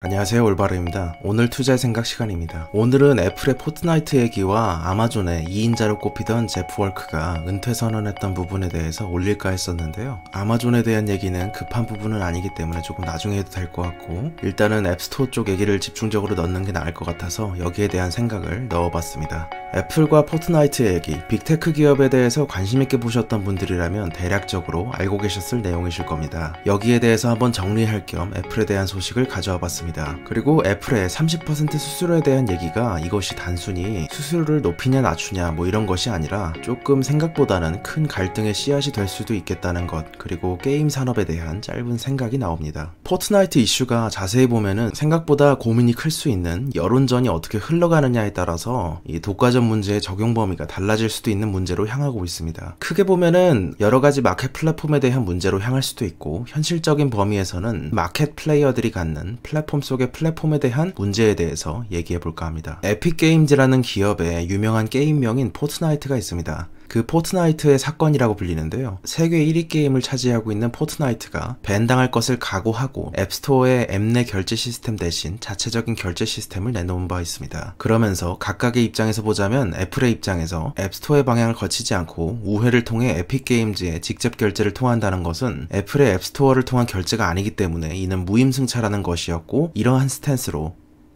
안녕하세요 올바르입니다. 오늘 투자 의 생각 시간입니다. 오늘은 애플의 포트나이트 얘기와 아마존의 2인자로 꼽히던 제프 월크가 은퇴 선언했던 부분에 대해서 올릴까 했었는데요. 아마존에 대한 얘기는 급한 부분은 아니기 때문에 조금 나중에 해도 될 것 같고 일단은 앱스토어 쪽 얘기를 집중적으로 넣는 게 나을 것 같아서 여기에 대한 생각을 넣어봤습니다. 애플과 포트나이트 얘기, 빅테크 기업에 대해서 관심 있게 보셨던 분들이라면 대략적으로 알고 계셨을 내용이실 겁니다. 여기에 대해서 한번 정리할 겸 애플에 대한 소식을 가져와 봤습니다. 있습니다. 그리고 애플의 30% 수수료에 대한 얘기가 이것이 단순히 수수료를 높이냐 낮추냐 뭐 이런 것이 아니라 조금 생각보다는 큰 갈등의 씨앗이 될 수도 있겠다는 것 그리고 게임 산업에 대한 짧은 생각이 나옵니다. 포트나이트 이슈가 자세히 보면은 생각보다 고민이 클 수 있는 여론전이 어떻게 흘러가느냐에 따라서 이 독과점 문제의 적용 범위가 달라질 수도 있는 문제로 향하고 있습니다. 크게 보면은 여러 가지 마켓 플랫폼에 대한 문제로 향할 수도 있고 현실적인 범위에서는 마켓 플레이어들이 갖는 플랫폼 플랫폼 속의 플랫폼에 대한 문제에 대해서 얘기해 볼까 합니다. 에픽게임즈라는 기업의 유명한 게임명인 포트나이트가 있습니다. 그 포트나이트의 사건이라고 불리는데요. 세계 1위 게임을 차지하고 있는 포트나이트가 밴당할 것을 각오하고 앱스토어의 앱내 결제 시스템 대신 자체적인 결제 시스템을 내놓은 바 있습니다. 그러면서 각각의 입장에서 보자면 애플의 입장에서 앱스토어의 방향을 거치지 않고 우회를 통해 에픽게임즈에 직접 결제를 통한다는 것은 애플의 앱스토어를 통한 결제가 아니기 때문에 이는 무임승차라는 것이었고 이러한 스탠스로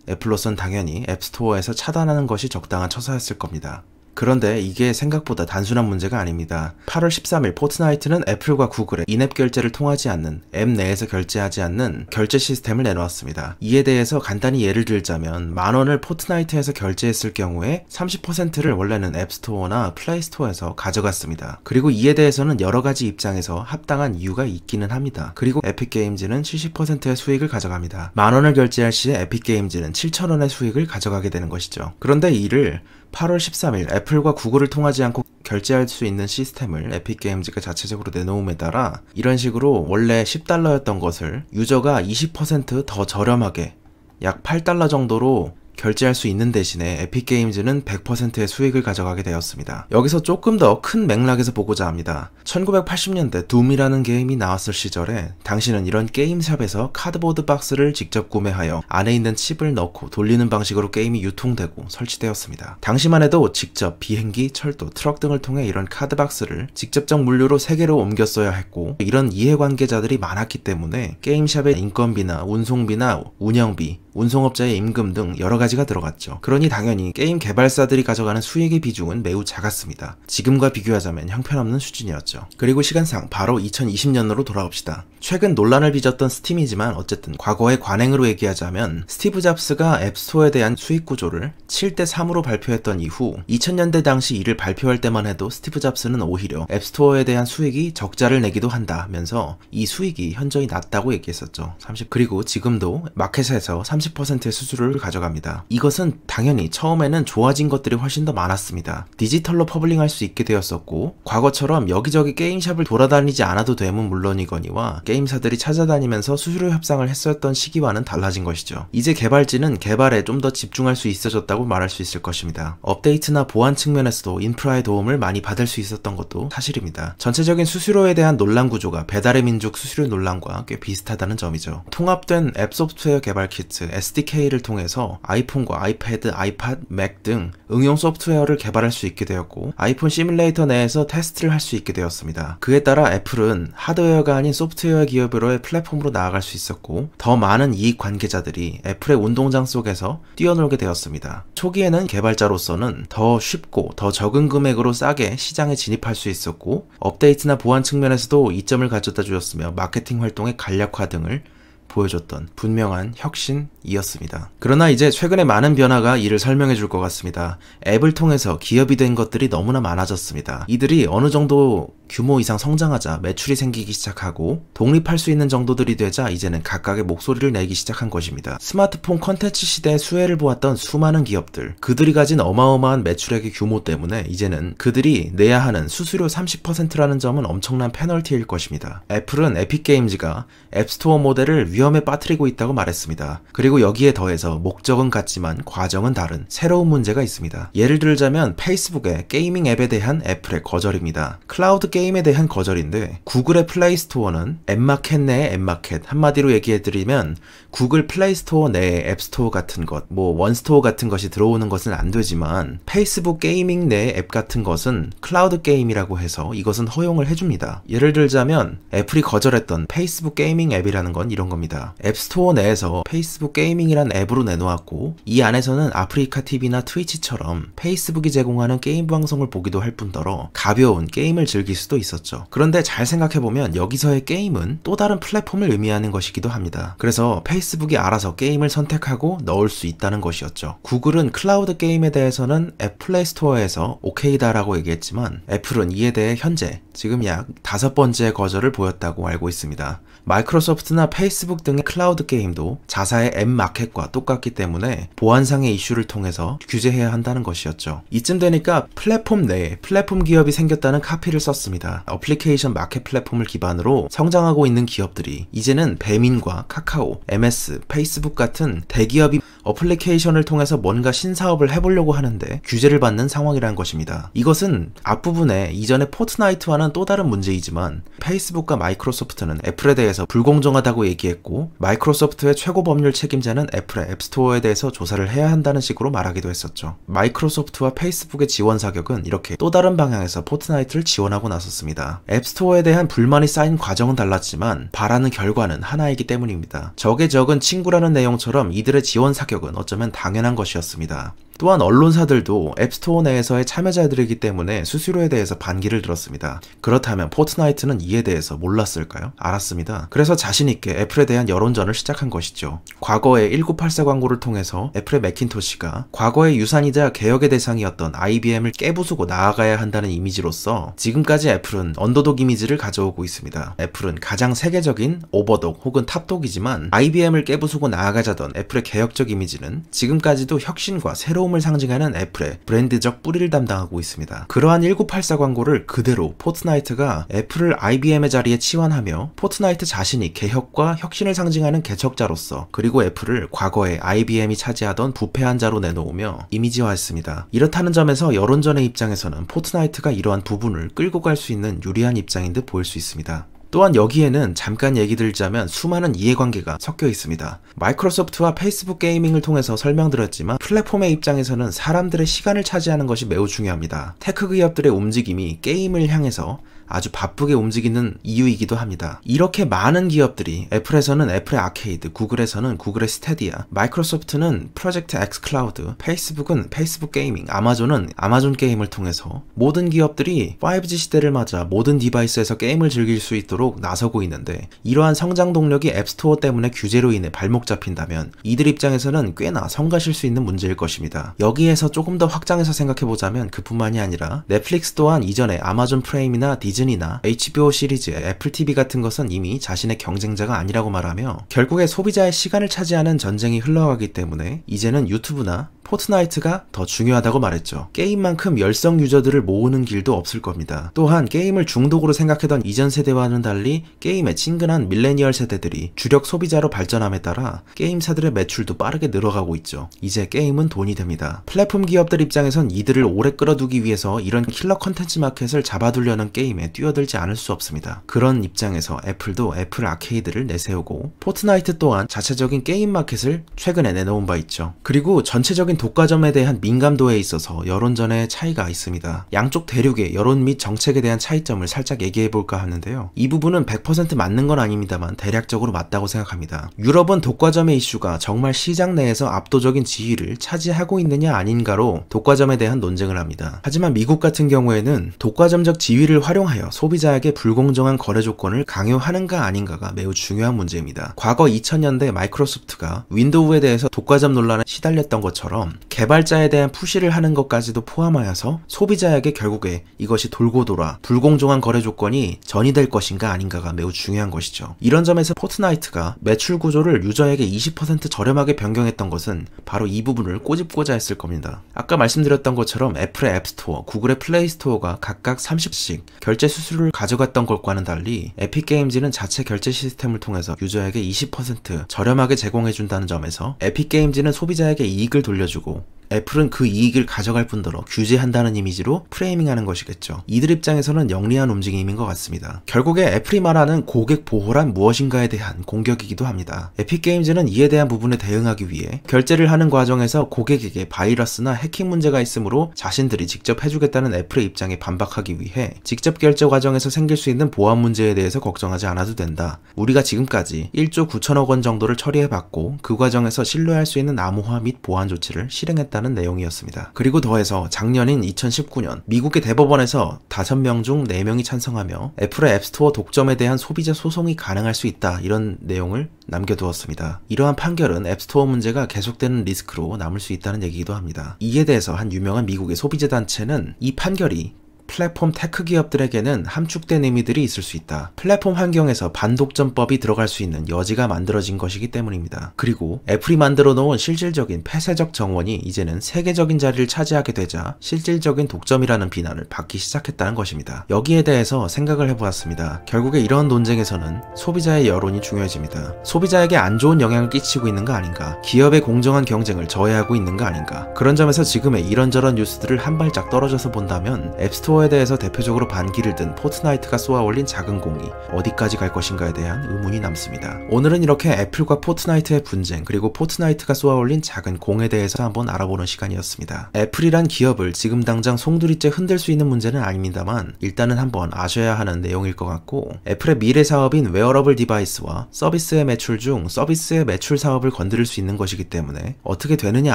애플로선 당연히 앱스토어에서 차단하는 것이 적당한 처사였을 겁니다. 그런데 이게 생각보다 단순한 문제가 아닙니다. 8월 13일 포트나이트는 애플과 구글의 인앱 결제를 통하지 않는 앱 내에서 결제하지 않는 결제 시스템을 내놓았습니다. 이에 대해서 간단히 예를 들자면 만 원을 포트나이트에서 결제했을 경우에 30%를 원래는 앱스토어나 플레이스토어에서 가져갔습니다. 그리고 이에 대해서는 여러 가지 입장에서 합당한 이유가 있기는 합니다. 그리고 에픽게임즈는 70%의 수익을 가져갑니다. 만 원을 결제할 시에 에픽게임즈는 7천 원의 수익을 가져가게 되는 것이죠. 그런데 이를 8월 13일 애플과 구글을 통하지 않고 결제할 수 있는 시스템을 에픽게임즈가 자체적으로 내놓음에 따라 이런 식으로 원래 10달러였던 것을 유저가 20%더 저렴하게 약 8달러 정도로 결제할 수 있는 대신에 에픽게임즈는 100%의 수익을 가져가게 되었습니다. 여기서 조금 더 큰 맥락에서 보고자 합니다. 1980년대 둠이라는 게임이 나왔을 시절에 당신은 이런 게임샵에서 카드보드 박스를 직접 구매하여 안에 있는 칩을 넣고 돌리는 방식으로 게임이 유통되고 설치되었습니다. 당시만 해도 직접 비행기, 철도, 트럭 등을 통해 이런 카드 박스를 직접적 물류로 세계로 옮겼어야 했고 이런 이해관계자들이 많았기 때문에 게임샵의 인건비나 운송비나 운영비 운송업자의 임금 등 여러 가지가 들어갔죠. 그러니 당연히 게임 개발사들이 가져가는 수익의 비중은 매우 작았습니다. 지금과 비교하자면 형편없는 수준이었죠. 그리고 시간상 바로 2020년으로 돌아옵시다. 최근 논란을 빚었던 스팀이지만 어쨌든 과거의 관행으로 얘기하자면 스티브 잡스가 앱스토어에 대한 수익 구조를 7대 3으로 발표했던 이후 2000년대 당시 이를 발표할 때만 해도 스티브 잡스는 오히려 앱스토어에 대한 수익이 적자를 내기도 한다면서 이 수익이 현저히 낮다고 얘기했었죠. 30 그리고 지금도 마켓에서 30%의 수수료를 가져갑니다. 이것은 당연히 처음에는 좋아진 것들이 훨씬 더 많았습니다. 디지털로 퍼블링할 수 있게 되었었고 과거처럼 여기저기 게임샵을 돌아다니지 않아도 됨은 물론이거니와 게임사들이 찾아다니면서 수수료 협상을 했었던 시기와는 달라진 것이죠. 이제 개발진은 개발에 좀 더 집중할 수 있어졌다고 말할 수 있을 것입니다. 업데이트나 보안 측면에서도 인프라의 도움을 많이 받을 수 있었던 것도 사실입니다. 전체적인 수수료에 대한 논란 구조가 배달의 민족 수수료 논란과 꽤 비슷하다는 점이죠. 통합된 앱 소프트웨어 개발 키트 SDK를 통해서 아이폰과 아이패드, 아이팟, 맥 등 응용 소프트웨어를 개발할 수 있게 되었고 아이폰 시뮬레이터 내에서 테스트를 할 수 있게 되었습니다. 그에 따라 애플은 하드웨어가 아닌 소프트웨어 기업으로의 플랫폼으로 나아갈 수 있었고 더 많은 이익 관계자들이 애플의 운동장 속에서 뛰어놀게 되었습니다. 초기에는 개발자로서는 더 쉽고 더 적은 금액으로 싸게 시장에 진입할 수 있었고 업데이트나 보안 측면에서도 이점을 가져다 주었으며 마케팅 활동의 간략화 등을 보여줬던 분명한 혁신 이었습니다. 그러나 이제 최근에 많은 변화가 이를 설명해 줄 것 같습니다. 앱을 통해서 기업이 된 것들이 너무나 많아졌습니다. 이들이 어느 정도 규모 이상 성장하자 매출이 생기기 시작하고 독립할 수 있는 정도들이 되자 이제는 각각의 목소리를 내기 시작한 것입니다. 스마트폰 컨텐츠 시대의 수혜를 보았던 수많은 기업들, 그들이 가진 어마어마한 매출액의 규모 때문에 이제는 그들이 내야 하는 수수료 30%라는 점은 엄청난 페널티일 것입니다. 애플은 에픽게임즈가 앱스토어 모델을 위험에 빠뜨리고 있다고 말했습니다. 그리고 그리고 여기에 더해서 목적은 같지만 과정은 다른 새로운 문제가 있습니다. 예를 들자면 페이스북의 게이밍 앱에 대한 애플의 거절입니다. 클라우드 게임에 대한 거절인데 구글의 플레이스토어는 앱마켓 내의 앱마켓 한마디로 얘기해드리면 구글 플레이스토어 내의 앱스토어 같은 것, 뭐 원스토어 같은 것이 들어오는 것은 안 되지만 페이스북 게이밍 내의 앱 같은 것은 클라우드 게임이라고 해서 이것은 허용을 해줍니다. 예를 들자면 애플이 거절했던 페이스북 게이밍 앱이라는 건 이런 겁니다. 앱스토어 내에서 페이스북 게임 게이밍이란 앱으로 내놓았고 이 안에서는 아프리카 TV나 트위치처럼 페이스북이 제공하는 게임 방송을 보기도 할 뿐더러 가벼운 게임을 즐길 수도 있었죠. 그런데 잘 생각해보면 여기서의 게임은 또 다른 플랫폼을 의미하는 것이기도 합니다. 그래서 페이스북이 알아서 게임을 선택하고 넣을 수 있다는 것이었죠. 구글은 클라우드 게임에 대해서는 앱 플레이스토어에서 오케이다라고 얘기했지만 애플은 이에 대해 현재 지금 약 다섯 번째 거절을 보였다고 알고 있습니다. 마이크로소프트나 페이스북 등의 클라우드 게임도 자사의 앱 마켓과 똑같기 때문에 보안상의 이슈를 통해서 규제해야 한다는 것이었죠. 이쯤 되니까 플랫폼 내에 플랫폼 기업이 생겼다는 카피를 썼습니다. 어플리케이션 마켓 플랫폼을 기반으로 성장하고 있는 기업들이 이제는 배민과 카카오, MS, 페이스북 같은 대기업이 어플리케이션을 통해서 뭔가 신사업을 해보려고 하는데 규제를 받는 상황이라는 것입니다. 이것은 앞부분에 이전의 포트나이트와는 또 다른 문제이지만 페이스북과 마이크로소프트는 애플에 대해서 불공정하다고 얘기했고 마이크로소프트의 최고 법률 책임자는 애플의 앱스토어에 대해서 조사를 해야 한다는 식으로 말하기도 했었죠. 마이크로소프트와 페이스북의 지원 사격은 이렇게 또 다른 방향에서 포트나이트를 지원하고 나섰습니다. 앱스토어에 대한 불만이 쌓인 과정은 달랐지만 바라는 결과는 하나이기 때문입니다. 적의 적은 친구라는 내용처럼 이들의 지원 사격 합격은 어쩌면 당연한 것이었습니다. 또한 언론사들도 앱스토어 내에서의 참여자들이기 때문에 수수료에 대해서 반기를 들었습니다. 그렇다면 포트나이트는 이에 대해서 몰랐을까요? 알았습니다. 그래서 자신있게 애플에 대한 여론전을 시작한 것이죠. 과거에 1984 광고를 통해서 애플의 맥킨토시가 과거의 유산이자 개혁의 대상이었던 IBM을 깨부수고 나아가야 한다는 이미지로서 지금까지 애플은 언더독 이미지를 가져오고 있습니다. 애플은 가장 세계적인 오버독 혹은 탑독이지만 IBM을 깨부수고 나아가자던 애플의 개혁적 이미지는 지금까지도 혁신과 새로운 새로움을 상징하는 애플의 브랜드적 뿌리를 담당하고 있습니다. 그러한 1984 광고를 그대로 포트나이트가 애플을 IBM의 자리에 치환하며 포트나이트 자신이 개혁과 혁신을 상징하는 개척자로서 그리고 애플을 과거에 IBM이 차지하던 부패한 자로 내놓으며 이미지화했습니다. 이렇다는 점에서 여론전의 입장에서는 포트나이트가 이러한 부분을 끌고 갈 수 있는 유리한 입장인 듯 보일 수 있습니다. 또한 여기에는 잠깐 얘기 들자면 수많은 이해관계가 섞여 있습니다. 마이크로소프트와 페이스북 게이밍을 통해서 설명드렸지만 플랫폼의 입장에서는 사람들의 시간을 차지하는 것이 매우 중요합니다. 테크 기업들의 움직임이 게임을 향해서 아주 바쁘게 움직이는 이유이기도 합니다. 이렇게 많은 기업들이 애플에서는 애플의 아케이드, 구글에서는 구글의 스테디아, 마이크로소프트는 프로젝트 X 클라우드, 페이스북은 페이스북 게이밍, 아마존은 아마존 게임을 통해서 모든 기업들이 5G 시대를 맞아 모든 디바이스에서 게임을 즐길 수 있도록 나서고 있는데 이러한 성장 동력이 앱스토어 때문에 규제로 인해 발목 잡힌다면 이들 입장에서는 꽤나 성가실 수 있는 문제일 것입니다. 여기에서 조금 더 확장해서 생각해보자면 그뿐만이 아니라 넷플릭스 또한 이전에 아마존 프레임이나 디즈니 디즈니나 HBO 시리즈, 애플 TV 같은 것은 이미 자신의 경쟁자가 아니라고 말하며 결국에 소비자의 시간을 차지하는 전쟁이 흘러가기 때문에 이제는 유튜브나 포트나이트가 더 중요하다고 말했죠. 게임만큼 열성 유저들을 모으는 길도 없을 겁니다. 또한 게임을 중독으로 생각했던 이전 세대와는 달리 게임에 친근한 밀레니얼 세대들이 주력 소비자로 발전함에 따라 게임사들의 매출도 빠르게 늘어가고 있죠. 이제 게임은 돈이 됩니다. 플랫폼 기업들 입장에선 이들을 오래 끌어두기 위해서 이런 킬러 컨텐츠 마켓을 잡아두려는 게임에 뛰어들지 않을 수 없습니다. 그런 입장에서 애플도 애플 아케이드를 내세우고 포트나이트 또한 자체적인 게임 마켓을 최근에 내놓은 바 있죠. 그리고 전체적인 독과점에 대한 민감도에 있어서 여론전의 차이가 있습니다. 양쪽 대륙의 여론 및 정책에 대한 차이점을 살짝 얘기해볼까 하는데요. 이 부분은 100% 맞는 건 아닙니다만 대략적으로 맞다고 생각합니다. 유럽은 독과점의 이슈가 정말 시장 내에서 압도적인 지위를 차지하고 있느냐 아닌가로 독과점에 대한 논쟁을 합니다. 하지만 미국 같은 경우에는 독과점적 지위를 활용하여 소비자에게 불공정한 거래 조건을 강요하는가 아닌가가 매우 중요한 문제입니다. 과거 2000년대 마이크로소프트가 윈도우에 대해서 독과점 논란에 시달렸던 것처럼 것처럼 개발자에 대한 푸시를 하는 것까지도 포함하여서 소비자에게 결국에 이것이 돌고 돌아 불공정한 거래 조건이 전이될 것인가 아닌가가 매우 중요한 것이죠. 이런 점에서 포트나이트가 매출 구조를 유저에게 20% 저렴하게 변경했던 것은 바로 이 부분을 꼬집고자 했을 겁니다. 아까 말씀드렸던 것처럼 애플의 앱스토어, 구글의 플레이스토어가 각각 30씩 결제 수수료를 가져갔던 것과는 달리 에픽게임즈는 자체 결제 시스템을 통해서 유저에게 20% 저렴하게 제공해준다는 점에서 에픽게임즈는 소비자에게 이익을 돌려주 알려주고 애플은 그 이익을 가져갈 뿐더러 규제한다는 이미지로 프레이밍하는 것이겠죠. 이들 입장에서는 영리한 움직임인 것 같습니다. 결국에 애플이 말하는 고객 보호란 무엇인가에 대한 공격이기도 합니다. 에픽게임즈는 이에 대한 부분에 대응하기 위해 결제를 하는 과정에서 고객에게 바이러스나 해킹 문제가 있으므로 자신들이 직접 해주겠다는 애플의 입장에 반박하기 위해 직접 결제 과정에서 생길 수 있는 보안 문제에 대해서 걱정하지 않아도 된다. 우리가 지금까지 1조 9천억 원 정도를 처리해봤고 그 과정에서 신뢰할 수 있는 암호화 및 보안 조치를 실행했다는 한다는 내용이었습니다. 그리고 더해서 작년인 2019년 미국의 대법원에서 5명 중 4명이 찬성하며 애플의 앱스토어 독점에 대한 소비자 소송이 가능할 수 있다 이런 내용을 남겨두었습니다. 이러한 판결은 앱스토어 문제가 계속되는 리스크로 남을 수 있다는 얘기기도 합니다. 이에 대해서 한 유명한 미국의 소비자 단체는 이 판결이 플랫폼 테크 기업들에게는 함축된 의미들이 있을 수 있다. 플랫폼 환경에서 반독점법이 들어갈 수 있는 여지가 만들어진 것이기 때문입니다. 그리고 애플이 만들어 놓은 실질적인 폐쇄적 정원이 이제는 세계적인 자리를 차지하게 되자 실질적인 독점이라는 비난을 받기 시작했다는 것입니다. 여기에 대해서 생각을 해보았습니다. 결국에 이런 논쟁에서는 소비자의 여론이 중요해집니다. 소비자에게 안 좋은 영향을 끼치고 있는 거 아닌가? 기업의 공정한 경쟁을 저해하고 있는 거 아닌가? 그런 점에서 지금의 이런저런 뉴스들을 한 발짝 떨어져서 본다면 앱스토어 서해대에서 대표적으로 반기를 든 포트나이트가 쏘아 올린 작은 공이 어디까지 갈 것인가에 대한 의문이 남습니다. 오늘은 이렇게 애플과 포트나이트의 분쟁 그리고 포트나이트가 쏘아 올린 작은 공에 대해서 한번 알아보는 시간이었습니다. 애플이란 기업을 지금 당장 송두리째 흔들 수 있는 문제는 아닙니다만 일단은 한번 아셔야 하는 내용일 것 같고 애플의 미래 사업인 웨어러블 디바이스와 서비스의 매출 중 서비스의 매출 사업을 건드릴 수 있는 것이기 때문에 어떻게 되느냐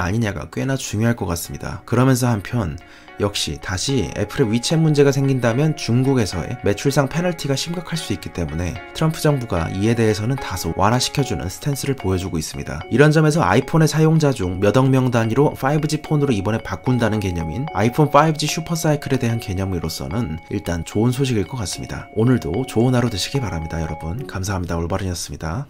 아니냐가 꽤나 중요할 것 같습니다. 그러면서 한편 역시 다시 애플의 위챗 문제가 생긴다면 중국에서의 매출상 페널티가 심각할 수 있기 때문에 트럼프 정부가 이에 대해서는 다소 완화시켜주는 스탠스를 보여주고 있습니다. 이런 점에서 아이폰의 사용자 중 몇 억 명 단위로 5G 폰으로 이번에 바꾼다는 개념인 아이폰 5G 슈퍼사이클에 대한 개념으로서는 일단 좋은 소식일 것 같습니다. 오늘도 좋은 하루 되시기 바랍니다. 여러분 감사합니다. 올바른이었습니다.